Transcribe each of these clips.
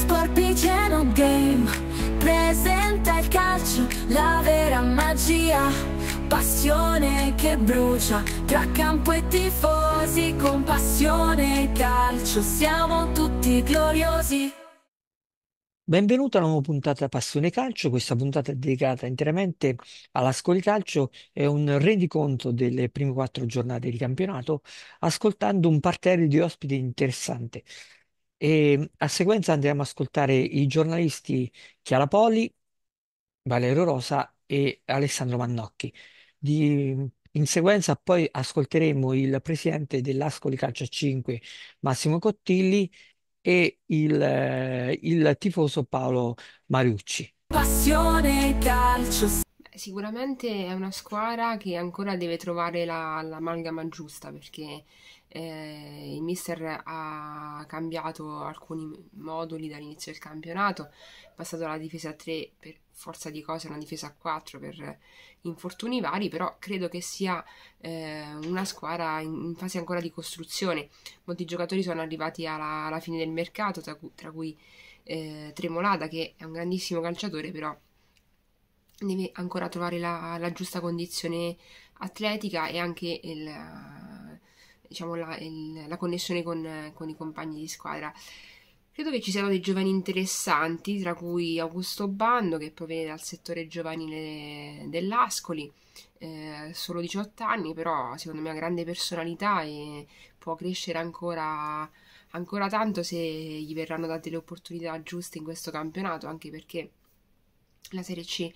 Sporpiceno Game presenta il calcio, la vera magia, passione che brucia, tra campo e tifosi, con passione e calcio siamo tutti gloriosi. Benvenuto alla nuova puntata Passione Calcio, questa puntata è dedicata interamente alla all'Ascoli Calcio e un rendiconto delle prime quattro giornate di campionato, ascoltando un parterre di ospiti interessante. E ehm, a sequenza andremo a ascoltare i giornalisti Chiara Poli, Valerio Rosa e Alessandro Mannocchi. Di- in sequenza poi ascolteremo il presidente dell'Ascoli Calcio 5, Massimo Cottilli, e il, il tifoso Paolo Mariucci. Passione calcio. Sicuramente è una squadra che ancora deve trovare la, l'amalgama giusta perché eh, il mister ha cambiato alcuni moduli dall'inizio del campionato, è passato alla difesa a 3 per forza di cose, una difesa a 4 per infortuni vari, però credo che sia eh, una squadra in, in, fase ancora di costruzione. Molti giocatori sono arrivati alla, alla fine del mercato, tra, cui, tra cui eh, Tremolada che è un grandissimo calciatore, però deve ancora trovare la, la giusta condizione atletica e anche il, diciamo, la, il, la connessione con, con, i compagni di squadra. Credo che ci siano dei giovani interessanti, tra cui Augusto Bando, che proviene dal settore giovanile dell'Ascoli, eh, solo 18 anni, però secondo me ha grande personalità e può crescere ancora, ancora tanto se gli verranno date le opportunità giuste in questo campionato, anche perché la Serie C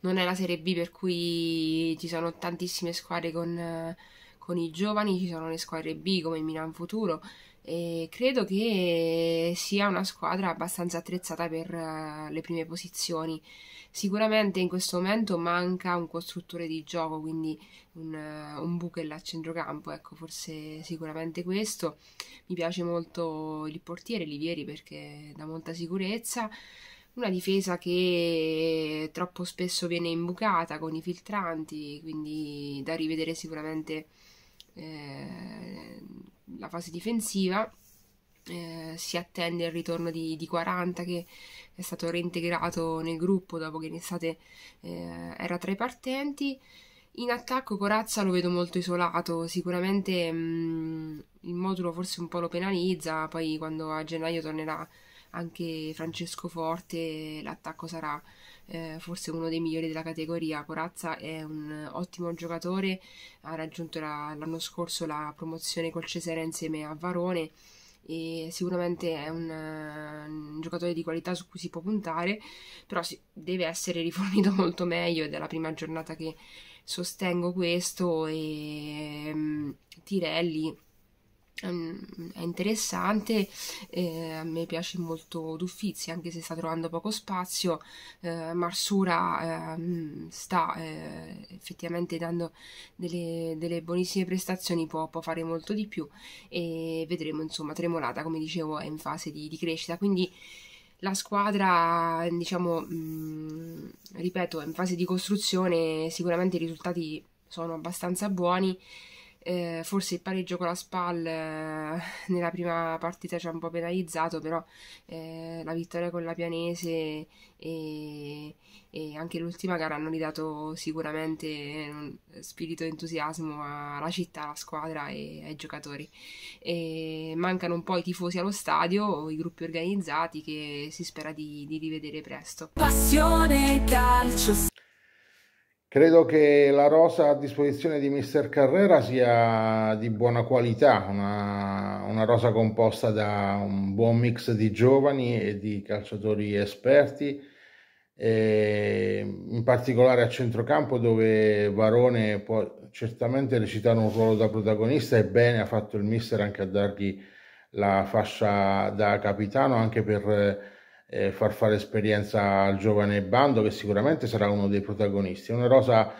non è la Serie B per cui ci sono tantissime squadre con, con i giovani, ci sono le squadre B come il Milan Futuro e credo che sia una squadra abbastanza attrezzata per eh, le prime posizioni. Sicuramente in questo momento manca un costruttore di gioco, quindi un, eh, un Buchel a centrocampo, ecco, forse sicuramente questo. Mi piace molto il portiere Livieri perché dà molta sicurezza una difesa che troppo spesso viene imbucata con i filtranti, quindi da rivedere sicuramente eh, la fase difensiva. Eh, si attende il ritorno di, di, 40 che è stato reintegrato nel gruppo dopo che in estate eh, era tra i partenti. In attacco Corazza lo vedo molto isolato, sicuramente mh, mm, il modulo forse un po' lo penalizza, poi quando a gennaio tornerà anche Francesco Forte, l'attacco sarà eh, forse uno dei migliori della categoria. Corazza è un ottimo giocatore, ha raggiunto la, l'anno scorso la promozione col Cesare insieme a Varone e sicuramente è un, un, giocatore di qualità su cui si può puntare, però si, deve essere rifornito molto meglio ed è la prima giornata che sostengo questo e um, Tirelli Ehm, è interessante, eh, a me piace molto Duffizi anche se sta trovando poco spazio, eh, Marsura ehm, eh, sta effettivamente dando delle, delle buonissime prestazioni, può, può, fare molto di più e vedremo insomma Tremolata come dicevo è in fase di, di crescita quindi la squadra, diciamo, mh, mm, ripeto, è in fase di costruzione, sicuramente i risultati sono abbastanza buoni. Eh, forse il pareggio con la SPAL eh, nella prima partita ci ha un po' penalizzato, però eh, la vittoria con la Pianese e, e, anche l'ultima gara hanno ridato sicuramente eh, spirito e entusiasmo alla città, alla squadra e ai giocatori. E mancano un po' i tifosi allo stadio, o i gruppi organizzati che si spera di, di rivedere presto. Passione calcio. Credo che la rosa a disposizione di Mister Carrera sia di buona qualità, una, una, rosa composta da un buon mix di giovani e di calciatori esperti, in particolare a centrocampo dove Varone può certamente recitare un ruolo da protagonista e bene ha fatto il mister anche a dargli la fascia da capitano anche per eh, far fare esperienza al giovane Bando che sicuramente sarà uno dei protagonisti. una rosa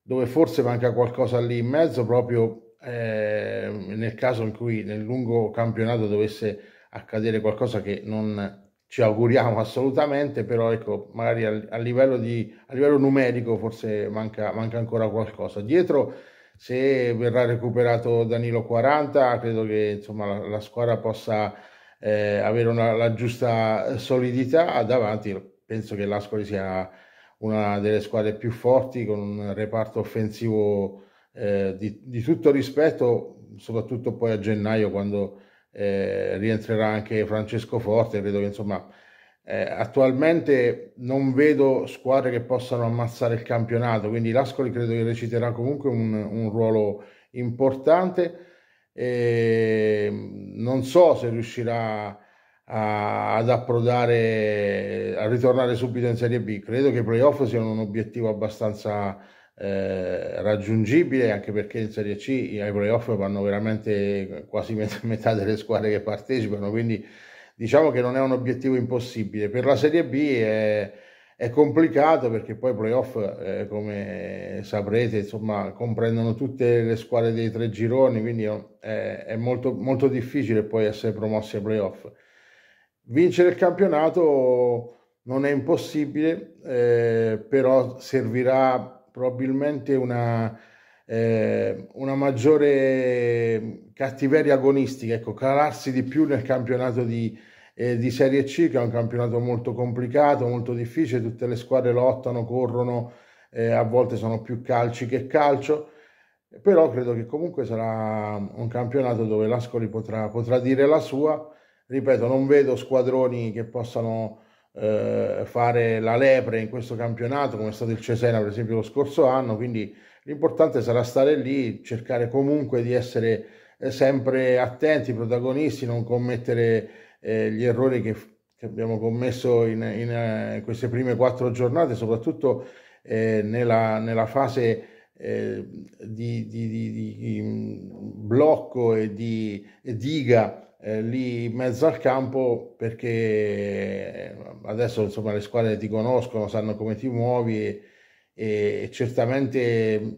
dove forse manca qualcosa lì in mezzo proprio eh, nel caso in cui nel lungo campionato dovesse accadere qualcosa che non ci auguriamo assolutamente, però ecco, magari a, a, livello, di, a livello, numerico forse manca, manca ancora qualcosa. Dietro se verrà recuperato Danilo 40, credo che insomma, la, la squadra possa eh, avere una, la giusta solidità davanti, penso che l'Ascoli sia una delle squadre più forti con un reparto offensivo eh, di, di, tutto rispetto, soprattutto poi a gennaio quando eh, rientrerà anche Francesco Forte, credo che insomma eh, attualmente non vedo squadre che possano ammazzare il campionato, quindi l'Ascoli credo che reciterà comunque un, un ruolo importante e ehm, non so se riuscirà a, ad approdare, a ritornare subito in Serie B. Credo che i playoff siano un obiettivo abbastanza eh, raggiungibile, anche perché in Serie C ai playoff vanno veramente quasi met- metà delle squadre che partecipano, quindi diciamo che non è un obiettivo impossibile. Per la Serie B è è complicato perché poi i playoff, eh, come saprete, insomma, comprendono tutte le squadre dei tre gironi, quindi eh, è molto, molto difficile poi essere promossi ai playoff. Vincere il campionato non è impossibile, eh, però servirà probabilmente una, eh, una maggiore cattiveria agonistica, ecco, calarsi di più nel campionato di, eh, di Serie C, che è un campionato molto complicato, molto difficile, tutte le squadre lottano, corrono, eh, a volte sono più calci che calcio, però credo che comunque sarà un campionato dove l'Ascoli potrà, potrà dire la sua. Ripeto, non vedo squadroni che possano eh, fare la lepre in questo campionato, come è stato il Cesena per esempio lo scorso anno, quindi l'importante sarà stare lì, cercare comunque di essere eh, sempre attenti, protagonisti, non commettere eh, gli errori che, che abbiamo commesso in, in, in, eh, queste prime quattro giornate, soprattutto eh, nella, nella, fase eh, di, di, di, di, mm, blocco e di e diga eh, lì in mezzo al campo perché eh, adesso insomma le squadre ti conoscono, sanno come ti muovi e, e certamente mm,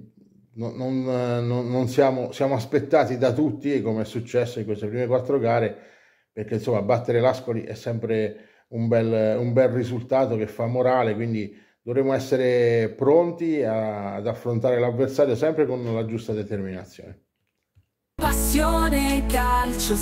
non, non, non siamo, siamo, aspettati da tutti, come è successo in queste prime quattro gare, perché insomma battere l'Ascoli è sempre un bel, un bel risultato che fa morale, quindi dovremo essere pronti a, ad affrontare l'avversario sempre con la giusta determinazione. Passione calcio.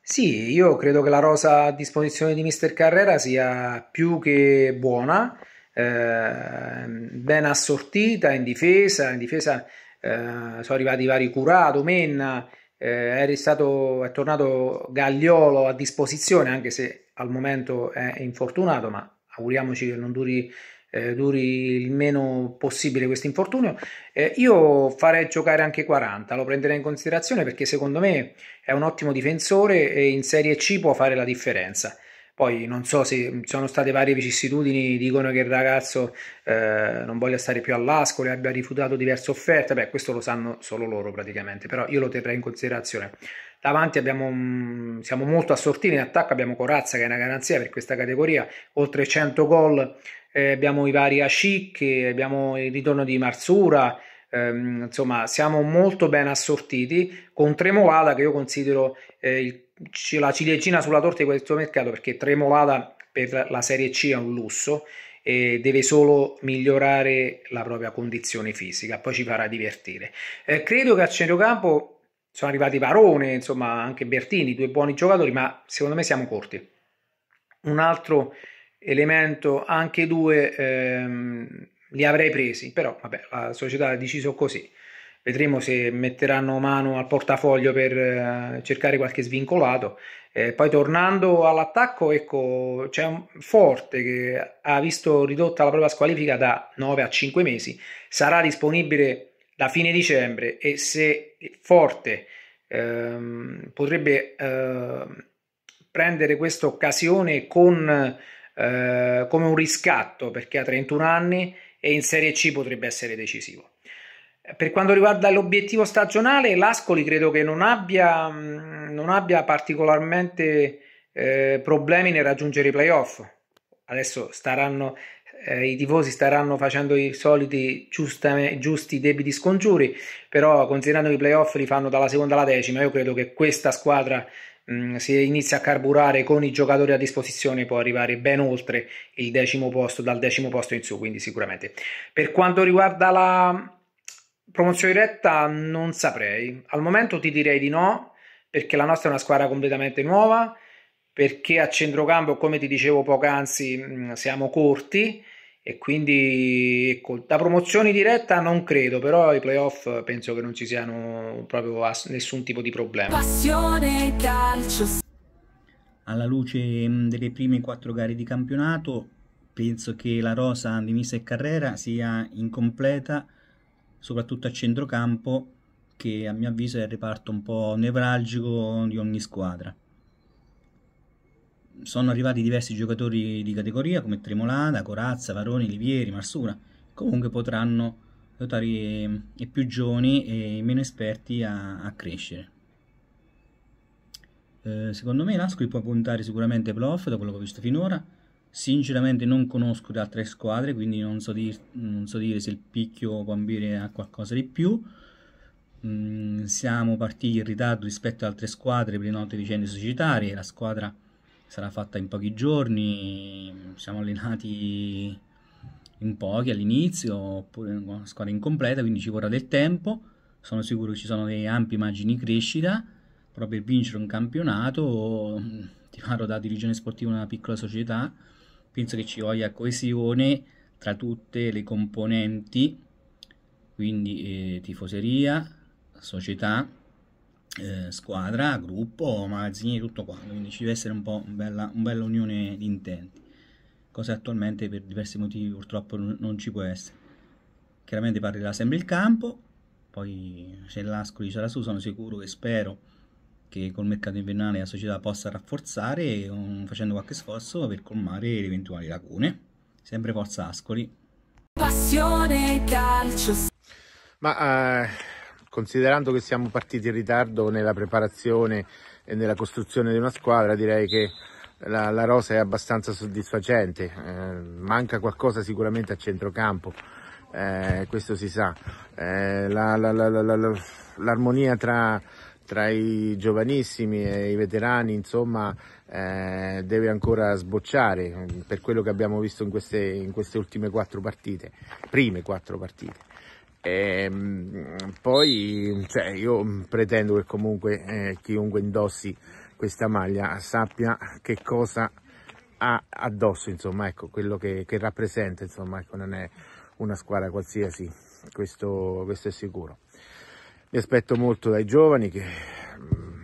Sì, io credo che la rosa a disposizione di Mister Carrera sia più che buona, eh, ben assortita in difesa, in difesa eh, sono arrivati vari Curato, Menna, eh, è, stato, è tornato Gagliolo a disposizione, anche se al momento è infortunato, ma auguriamoci che non duri eh, duri il meno possibile questo infortunio. Eh, io farei giocare anche 40, lo prenderei in considerazione perché secondo me è un ottimo difensore e in Serie C può fare la differenza. Poi non so se ci sono state varie vicissitudini, dicono che il ragazzo eh, non voglia stare più all'ascolo e abbia rifiutato diverse offerte, beh questo lo sanno solo loro praticamente, però io lo terrei in considerazione. Davanti abbiamo, siamo molto assortiti in attacco, abbiamo Corazza che è una garanzia per questa categoria, oltre 100 gol, eh, abbiamo i vari Ashik, abbiamo il ritorno di Marsura, ehm, insomma siamo molto ben assortiti con Tremolada che io considero eh, il la ciliegina sulla torta di questo mercato perché tremolata per la Serie C è un lusso e deve solo migliorare la propria condizione fisica, poi ci farà divertire. Eh, credo che a centrocampo sono arrivati Varone, insomma anche Bertini, due buoni giocatori, ma secondo me siamo corti. Un altro elemento, anche due ehm, li avrei presi, però vabbè, la società ha deciso così. Vedremo se metteranno mano al portafoglio per eh, cercare qualche svincolato. Eh, poi tornando all'attacco, ecco, c'è un Forte che ha visto ridotta la propria squalifica da 9 a 5 mesi, sarà disponibile da fine dicembre e se Forte ehm, potrebbe eh, prendere questa occasione con, eh, come un riscatto perché ha 31 anni e in Serie C potrebbe essere decisivo. Per quanto riguarda l'obiettivo stagionale, l'Ascoli credo che non abbia, mm, non abbia particolarmente eh, problemi nel raggiungere i playoff. Adesso staranno, eh, i tifosi staranno facendo i soliti giustame, giusti debiti scongiuri, però considerando che i playoff li fanno dalla seconda alla decima, io credo che questa squadra mm, se inizia a carburare con i giocatori a disposizione può arrivare ben oltre il decimo posto, dal decimo posto in su, quindi sicuramente. Per quanto riguarda la Promozione diretta non saprei. Al momento ti direi di no, perché la nostra è una squadra completamente nuova, perché a centrocampo, come ti dicevo poc'anzi, mm, siamo corti e quindi ecco, da promozione diretta non credo, però i playoff penso che non ci siano proprio nessun tipo di problema. Passione calcio. Alla luce mm, delle prime quattro gare di campionato, penso che la rosa di Misa e Carrera sia incompleta soprattutto a centrocampo, che a mio avviso è il reparto un po' nevralgico di ogni squadra. Sono arrivati diversi giocatori di categoria come Tremolada, Corazza, Varoni, Livieri, Marsura, comunque potranno aiutare i più giovani e i meno esperti a, a crescere. Eh, secondo me l'Ascoli può puntare sicuramente ai playoff da quello che ho visto finora, Sinceramente non conosco le altre squadre, quindi non so, dir, non so dire se il Picchio può ambire a qualcosa di più. Mm, siamo partiti in ritardo rispetto ad altre squadre per le note vicende societarie, la squadra sarà fatta in pochi giorni, siamo allenati in pochi all'inizio, oppure una squadra incompleta, quindi ci vorrà del tempo, sono sicuro che ci sono dei ampi margini di crescita, proprio per vincere un campionato mm, ti parlo da dirigione sportiva una piccola società, penso che ci voglia coesione tra tutte le componenti, quindi eh, tifoseria, società, eh, squadra, gruppo, magazzini, tutto quanto, quindi ci deve essere un po' una bella, un bella unione di intenti, cosa attualmente per diversi motivi purtroppo non ci può essere. Chiaramente parlerà sempre il campo, poi se l'Ascoli sarà su sono sicuro che spero che col mercato invernale la società possa rafforzare um, facendo qualche sforzo per colmare le eventuali lacune. Sempre Forza Ascoli. Passione calcio. Ma eh, considerando che siamo partiti in ritardo nella preparazione e nella costruzione di una squadra, direi che la, la rosa è abbastanza soddisfacente. Eh, manca qualcosa sicuramente a centrocampo. Eh, questo si sa, l'armonia eh, la, la, tra tra i giovanissimi e i veterani insomma eh, deve ancora sbocciare per quello che abbiamo visto in queste, in queste ultime quattro partite, prime quattro partite. E, ehm, poi cioè, io pretendo che comunque eh, chiunque indossi questa maglia sappia che cosa ha addosso, insomma, ecco, quello che, che rappresenta, insomma, ecco, non è una squadra qualsiasi, questo, questo è sicuro. Mi aspetto molto dai giovani che mm,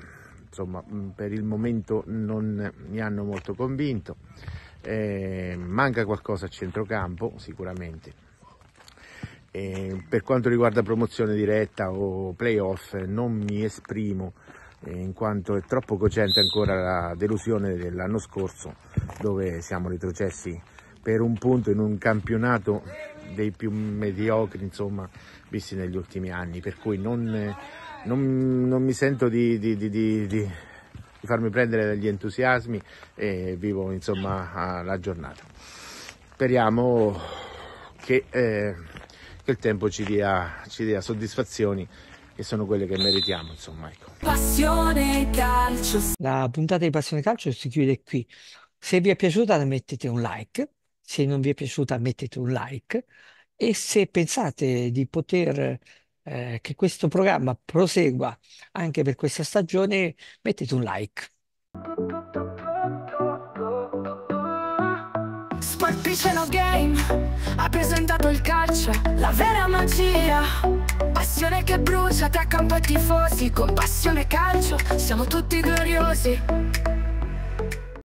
insomma mm, per il momento non mi hanno molto convinto. Eh, manca qualcosa a centrocampo sicuramente. Eh, per quanto riguarda promozione diretta o playoff non mi esprimo eh, in quanto è troppo cocente ancora la delusione dell'anno scorso dove siamo retrocessi per un punto in un campionato dei più mediocri insomma visti negli ultimi anni, per cui non, non, non mi sento di, di, di, di, farmi prendere dagli entusiasmi e vivo insomma la giornata. Speriamo che, eh, che il tempo ci dia, ci dia soddisfazioni che sono quelle che meritiamo, insomma. Ecco. Passione Calcio. La puntata di Passione Calcio si chiude qui. Se vi è piaciuta mettete un like, se non vi è piaciuta mettete un like e se pensate di poter eh, che questo programma prosegua anche per questa stagione, mettete un like. Sport Piceno Game ha presentato il calcio, la vera magia. Passione che brucia, tra campo e tifosi, con passione calcio, siamo tutti gloriosi.